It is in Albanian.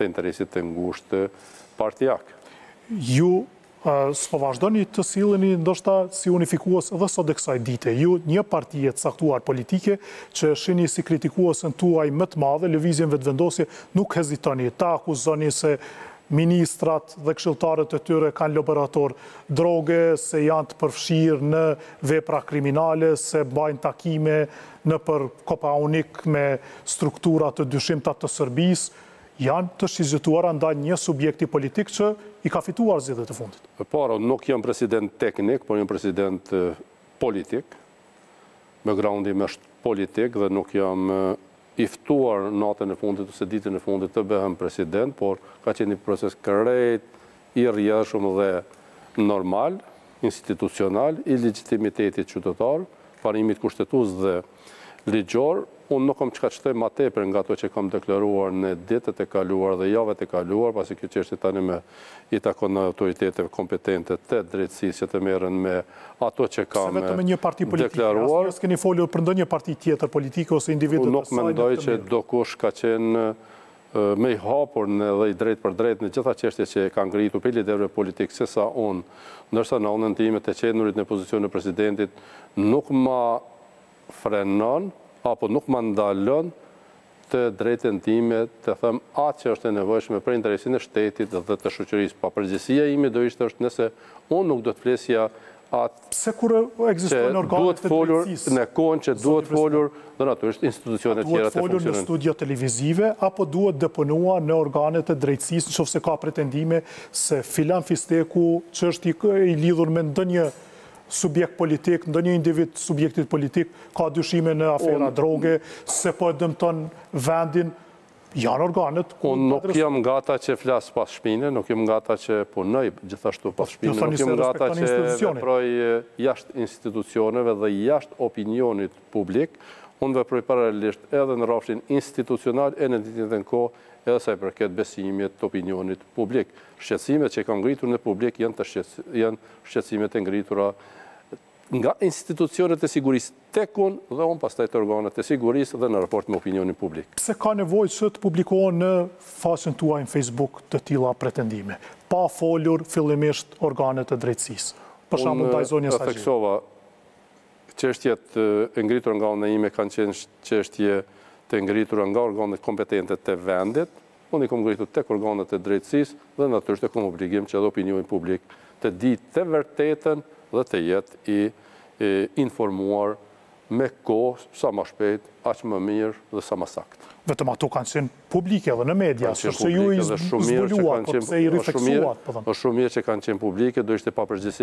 të interesit të ngusht të partijak. Ju së po të silëni, ndoshta si unifikuos dhe sot dhe kësaj dite. Ju një partijet saktuar politike që shini si kritikuos në tuaj më të madhe, lëvizjen vetë vendosje, nuk hezitoni ta akuzoni se ministrat dhe këshiltarët e tyre kanë laborator droge, se janë të përfshirë në vepra kriminale, se bajnë takime në për kopa unik me strukturat të dyshimtat të sërbisë, janë të shizituara nda një subjekti politik që i ka fituar zidhe të fundit? Paro, nuk jam president teknik, por jam president politik, me groundi me shtë politik dhe nuk jam iftuar natën e fundit ose ditën e fundit të behem president, por ka qenë një proces kërrejt, i rjeshëm dhe normal, institucional, i legitimitetit qytetar, parimit kushtetus dhe ligjor, unë nuk kam qëka qëtoj ma tepër nga to që kam deklaruar në ditët e kaluar dhe javët e kaluar, pasi kjo qështë i tani me i takon në autoritetet kompetente të drejtsis që të merën me ato që kam deklaruar. Se vetëm e një parti politikë, asë njësë keni folio për ndonjë parti tjetër politikë ose individu të sajnë të të mirë. Unë nuk mendoj që do kush ka qenë me i hapur në dhe i drejt për drejt në gjitha qështje që kanë gritu për liderve politikë, se sa unë, nërsa në onën të ime të qenurit në pozicion në presidentit, nuk ma frenon apo nuk më ndalon të drejtën time të them atë që është e nevojshme për interesin e shtetit dhe të shoqërisë. Pa përgjësia ime do ishte është nëse unë nuk do të flesja atë pse kur ekzistojnë organet të folur në kohën që duhet folur dhe natyrisht institucionet tjera të funksionojnë. Duhet folur në studio televizive apo duhet deponua në organet të drejtësisë nëse ka pretendime se Filan Fisteku është i lidhur me ndonjë subjekt politik, ndë një individ subjektit politik, ka dyshime në afera droge, se po e dëmëton vendin, janë organet. Unë nuk jam gata që flasë pas shpine, nuk jam gata që punoj gjithashtu pas po, shpine, nuk jam gata që veproj jashtë institucioneve dhe jashtë opinionit publik, unë vëpruj paralelisht edhe në rafshin institucional e në ditin dhe në ko, edhe sa i përket besimit të opinionit publik. Shqecimet që kanë ngritur në publik janë shqecimet e ngritura nga institucionet e siguris të kun dhe unë pas të organet e siguris dhe në raport me opinionin publik. Pse ka nevojë së të publikohen në fasën tuaj në Facebook të tila pretendime, pa foljur fillimisht organet e drejtsis? Për shambull, dajzonjës aqe. Unë afeksova qështje të ngritur nga unë e ime kanë qenë qështje të ngritur nga organet kompetente të vendit. unë i kom ngritur të organet të drejtsis dhe natërshë të kom obligim që edhe opinionin publik të di të vërtetën dhe të jetë i informuar me kohë, sa ma shpejt, aqë më mirë dhe sa ma sakt. Vetëm ato kanë qenë publike dhe në media, sërse ju i zbuluat, përse po i rifeksuat, përdo. O shumirë që kanë qenë publike, do ishte pa përgjësit,